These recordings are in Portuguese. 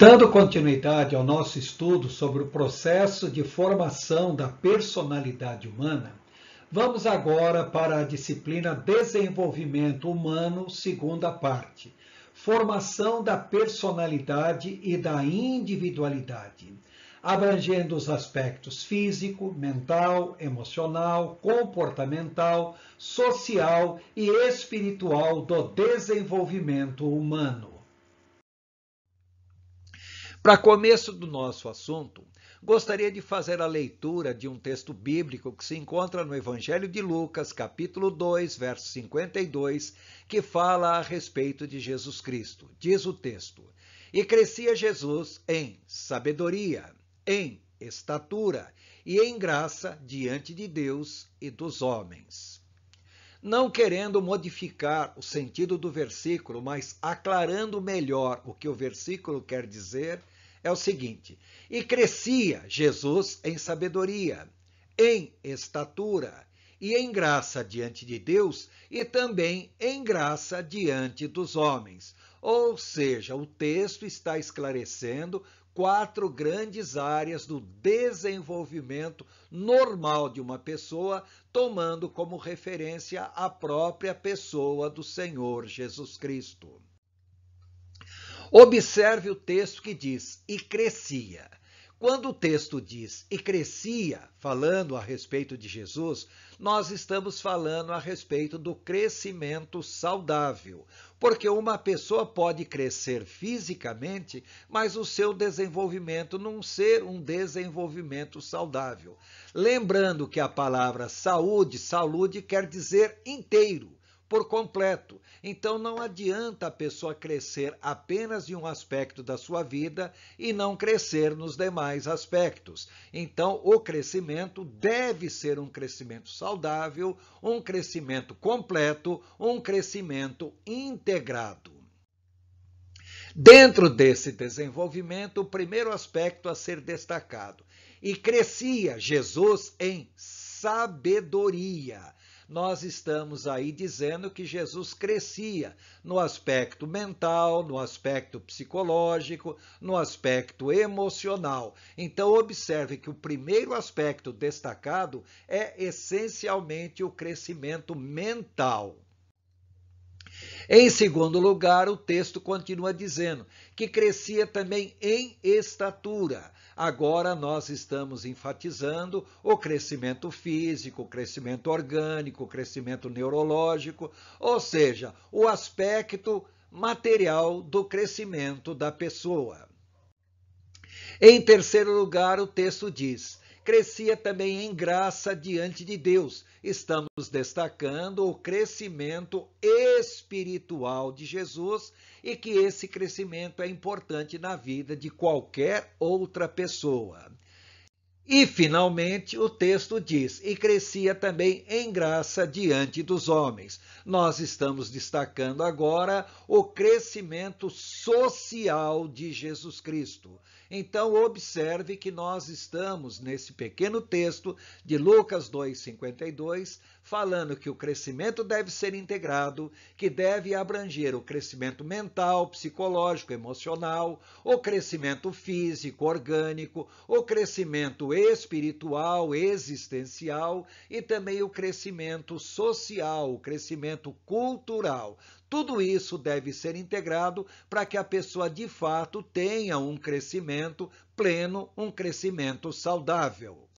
Dando continuidade ao nosso estudo sobre o processo de formação da personalidade humana, vamos agora para a disciplina Desenvolvimento Humano, segunda parte. Formação da personalidade e da individualidade, abrangendo os aspectos físico, mental, emocional, comportamental, social e espiritual do desenvolvimento humano. Para começo do nosso assunto, gostaria de fazer a leitura de um texto bíblico que se encontra no Evangelho de Lucas, capítulo 2, verso 52, que fala a respeito de Jesus Cristo. Diz o texto: E crescia Jesus em sabedoria, em estatura e em graça diante de Deus e dos homens. Não querendo modificar o sentido do versículo, mas aclarando melhor o que o versículo quer dizer, é o seguinte: E crescia Jesus em sabedoria, em estatura e em graça diante de Deus e também em graça diante dos homens. Ou seja, o texto está esclarecendo quatro grandes áreas do desenvolvimento normal de uma pessoa, tomando como referência a própria pessoa do Senhor Jesus Cristo. Observe o texto que diz e crescia. Quando o texto diz e crescia, falando a respeito de Jesus, nós estamos falando a respeito do crescimento saudável, porque uma pessoa pode crescer fisicamente, mas o seu desenvolvimento não ser um desenvolvimento saudável. Lembrando que a palavra saúde, saúde quer dizer inteiro por completo. Então não adianta a pessoa crescer apenas em um aspecto da sua vida e não crescer nos demais aspectos. Então o crescimento deve ser um crescimento saudável, um crescimento completo, um crescimento integrado. Dentro desse desenvolvimento, o primeiro aspecto a ser destacado. E crescia Jesus em sabedoria nós estamos aí dizendo que Jesus crescia no aspecto mental, no aspecto psicológico, no aspecto emocional. Então, observe que o primeiro aspecto destacado é essencialmente o crescimento mental. Em segundo lugar, o texto continua dizendo que crescia também em estatura. Agora nós estamos enfatizando o crescimento físico, o crescimento orgânico, o crescimento neurológico, ou seja, o aspecto material do crescimento da pessoa. Em terceiro lugar, o texto diz: crescia também em graça diante de Deus. Estamos destacando o crescimento espiritual de Jesus e que esse crescimento é importante na vida de qualquer outra pessoa. E, finalmente, o texto diz: e crescia também em graça diante dos homens. Nós estamos destacando agora o crescimento social de Jesus Cristo. Então, observe que nós estamos, nesse pequeno texto de Lucas 2,52, falando que o crescimento deve ser integrado, que deve abranger o crescimento mental, psicológico, emocional, o crescimento físico, orgânico, o crescimento espiritual, existencial e também o crescimento social, o crescimento cultural. Tudo isso deve ser integrado para que a pessoa de fato tenha um crescimento pleno, um crescimento saudável.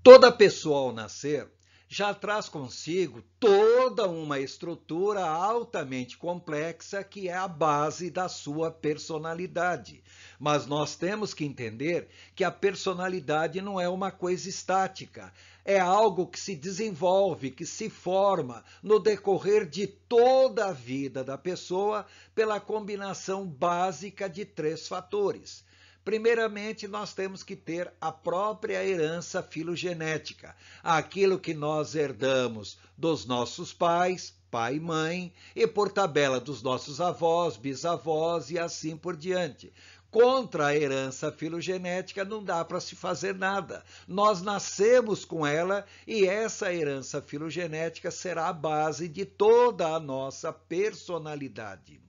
Toda pessoa ao nascer já traz consigo toda uma estrutura altamente complexa que é a base da sua personalidade. Mas nós temos que entender que a personalidade não é uma coisa estática, é algo que se desenvolve, que se forma no decorrer de toda a vida da pessoa pela combinação básica de três fatores Primeiramente, nós temos que ter a própria herança filogenética, aquilo que nós herdamos dos nossos pais, pai e mãe, e por tabela dos nossos avós, bisavós e assim por diante. Contra a herança filogenética não dá para se fazer nada. Nós nascemos com ela e essa herança filogenética será a base de toda a nossa personalidade.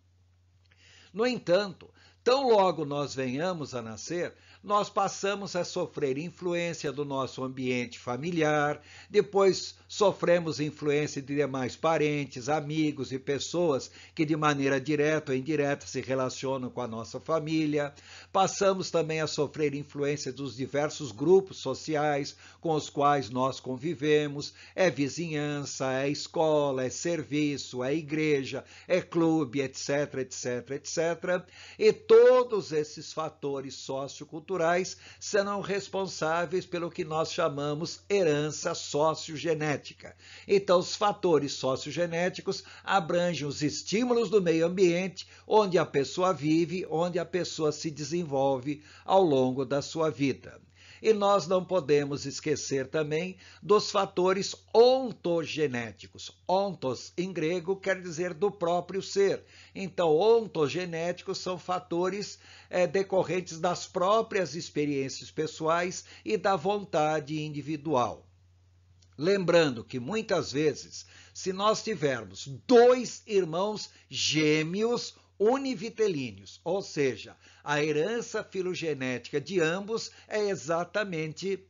No entanto, Tão logo nós venhamos a nascer, nós passamos a sofrer influência do nosso ambiente familiar, depois sofremos influência de demais parentes, amigos e pessoas que de maneira direta ou indireta se relacionam com a nossa família. Passamos também a sofrer influência dos diversos grupos sociais com os quais nós convivemos: é vizinhança, é escola, é serviço, é igreja, é clube, etc, etc, etc. E todos esses fatores socioculturais culturais serão responsáveis pelo que nós chamamos herança sociogenética. Então, os fatores sociogenéticos abrangem os estímulos do meio ambiente, onde a pessoa vive, onde a pessoa se desenvolve ao longo da sua vida. E nós não podemos esquecer também dos fatores ontogenéticos. Ontos, em grego, quer dizer do próprio ser. Então, ontogenéticos são fatores é, decorrentes das próprias experiências pessoais e da vontade individual. Lembrando que muitas vezes, se nós tivermos dois irmãos gêmeos, univitelíneos, ou seja, a herança filogenética de ambos é exatamente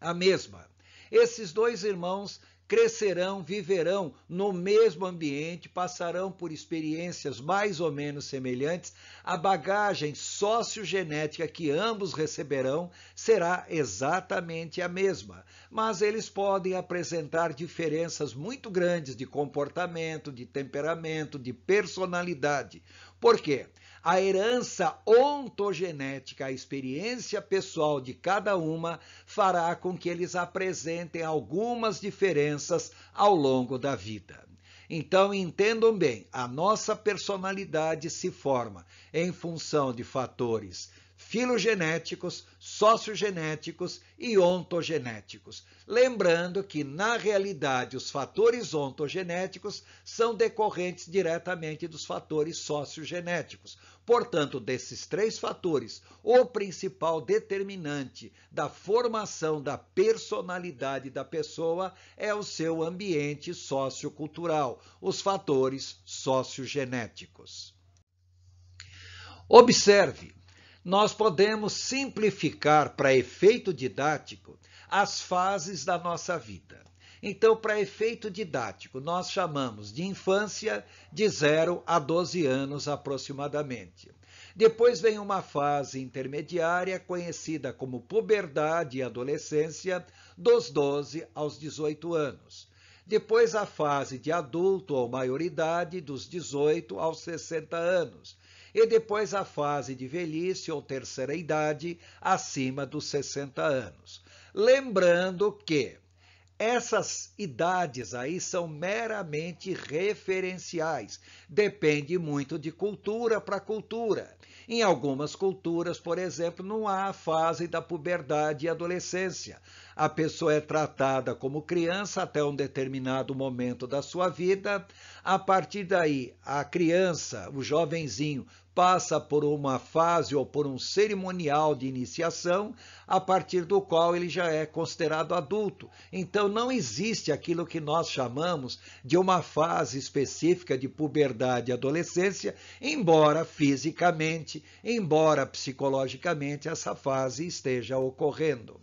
a mesma. Esses dois irmãos crescerão, viverão no mesmo ambiente, passarão por experiências mais ou menos semelhantes, a bagagem sociogenética que ambos receberão será exatamente a mesma, mas eles podem apresentar diferenças muito grandes de comportamento, de temperamento, de personalidade. Por quê? A herança ontogenética, a experiência pessoal de cada uma, fará com que eles apresentem algumas diferenças ao longo da vida. Então entendam bem, a nossa personalidade se forma em função de fatores filogenéticos, sociogenéticos e ontogenéticos. Lembrando que, na realidade, os fatores ontogenéticos são decorrentes diretamente dos fatores sociogenéticos. Portanto, desses três fatores, o principal determinante da formação da personalidade da pessoa é o seu ambiente sociocultural, os fatores sociogenéticos. Observe nós podemos simplificar para efeito didático as fases da nossa vida. Então, para efeito didático, nós chamamos de infância de 0 a 12 anos aproximadamente. Depois vem uma fase intermediária, conhecida como puberdade e adolescência, dos 12 aos 18 anos. Depois a fase de adulto ou maioridade, dos 18 aos 60 anos e depois a fase de velhice ou terceira idade, acima dos 60 anos. Lembrando que essas idades aí são meramente referenciais, depende muito de cultura para cultura. Em algumas culturas, por exemplo, não há a fase da puberdade e adolescência a pessoa é tratada como criança até um determinado momento da sua vida. A partir daí, a criança, o jovenzinho, passa por uma fase ou por um cerimonial de iniciação, a partir do qual ele já é considerado adulto. Então não existe aquilo que nós chamamos de uma fase específica de puberdade e adolescência, embora fisicamente, embora psicologicamente essa fase esteja ocorrendo.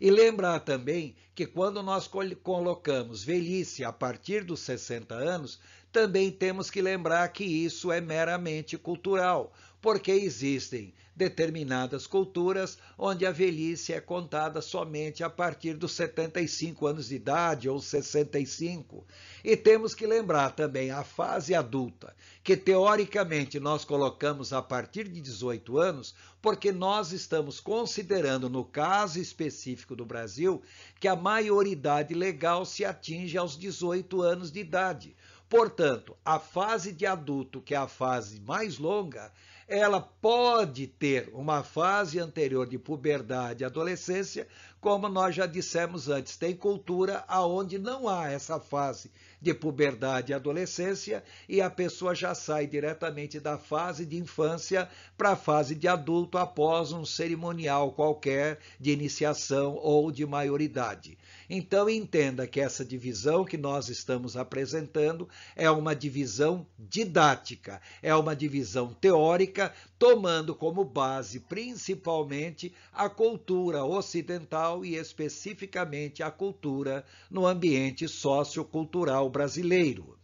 E lembrar também que quando nós colocamos velhice a partir dos 60 anos, também temos que lembrar que isso é meramente cultural, porque existem determinadas culturas onde a velhice é contada somente a partir dos 75 anos de idade ou 65. E temos que lembrar também a fase adulta, que teoricamente nós colocamos a partir de 18 anos, porque nós estamos considerando, no caso específico do Brasil, que a maioridade legal se atinge aos 18 anos de idade. Portanto, a fase de adulto, que é a fase mais longa, ela pode ter uma fase anterior de puberdade e adolescência como nós já dissemos antes, tem cultura aonde não há essa fase de puberdade e adolescência e a pessoa já sai diretamente da fase de infância para a fase de adulto após um cerimonial qualquer de iniciação ou de maioridade. Então entenda que essa divisão que nós estamos apresentando é uma divisão didática, é uma divisão teórica tomando como base principalmente a cultura ocidental e especificamente a cultura no ambiente sociocultural brasileiro.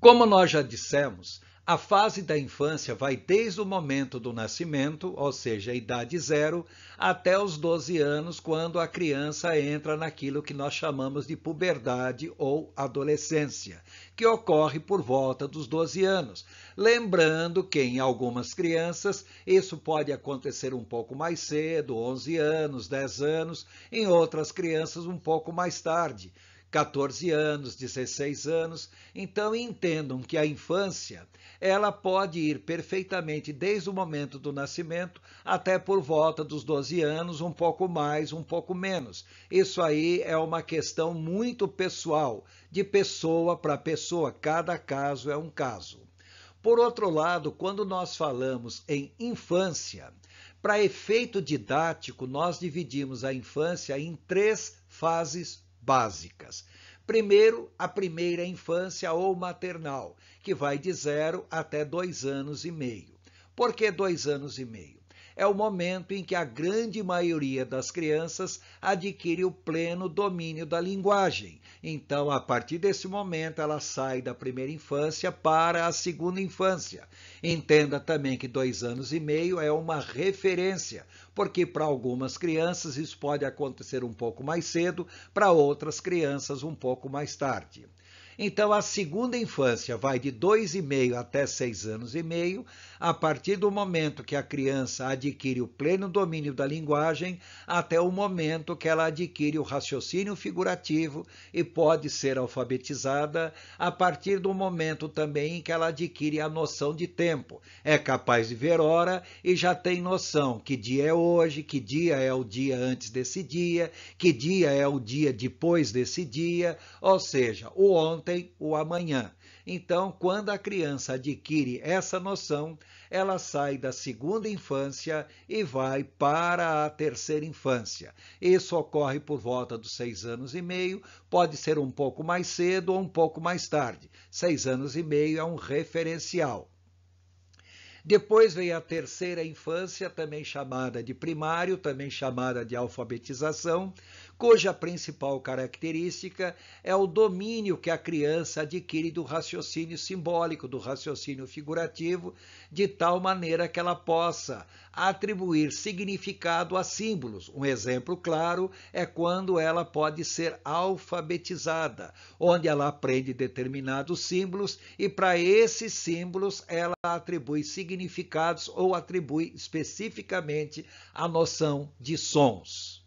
Como nós já dissemos, a fase da infância vai desde o momento do nascimento, ou seja, a idade zero, até os 12 anos, quando a criança entra naquilo que nós chamamos de puberdade ou adolescência, que ocorre por volta dos 12 anos. Lembrando que em algumas crianças isso pode acontecer um pouco mais cedo, 11 anos, 10 anos, em outras crianças um pouco mais tarde. 14 anos, 16 anos. Então entendam que a infância, ela pode ir perfeitamente desde o momento do nascimento até por volta dos 12 anos, um pouco mais, um pouco menos. Isso aí é uma questão muito pessoal, de pessoa para pessoa, cada caso é um caso. Por outro lado, quando nós falamos em infância, para efeito didático, nós dividimos a infância em três fases básicas. Primeiro, a primeira infância ou maternal, que vai de zero até dois anos e meio. Por que dois anos e meio? é o momento em que a grande maioria das crianças adquire o pleno domínio da linguagem. Então, a partir desse momento, ela sai da primeira infância para a segunda infância. Entenda também que dois anos e meio é uma referência, porque para algumas crianças isso pode acontecer um pouco mais cedo, para outras crianças um pouco mais tarde. Então, a segunda infância vai de 2,5 até 6 anos e meio. A partir do momento que a criança adquire o pleno domínio da linguagem, até o momento que ela adquire o raciocínio figurativo e pode ser alfabetizada, a partir do momento também em que ela adquire a noção de tempo. É capaz de ver hora e já tem noção que dia é hoje, que dia é o dia antes desse dia, que dia é o dia depois desse dia, ou seja, o ontem ontem ou amanhã. Então, quando a criança adquire essa noção, ela sai da segunda infância e vai para a terceira infância. Isso ocorre por volta dos seis anos e meio, pode ser um pouco mais cedo ou um pouco mais tarde. Seis anos e meio é um referencial. Depois vem a terceira infância, também chamada de primário, também chamada de alfabetização cuja principal característica é o domínio que a criança adquire do raciocínio simbólico, do raciocínio figurativo, de tal maneira que ela possa atribuir significado a símbolos. Um exemplo claro é quando ela pode ser alfabetizada, onde ela aprende determinados símbolos e para esses símbolos ela atribui significados ou atribui especificamente a noção de sons.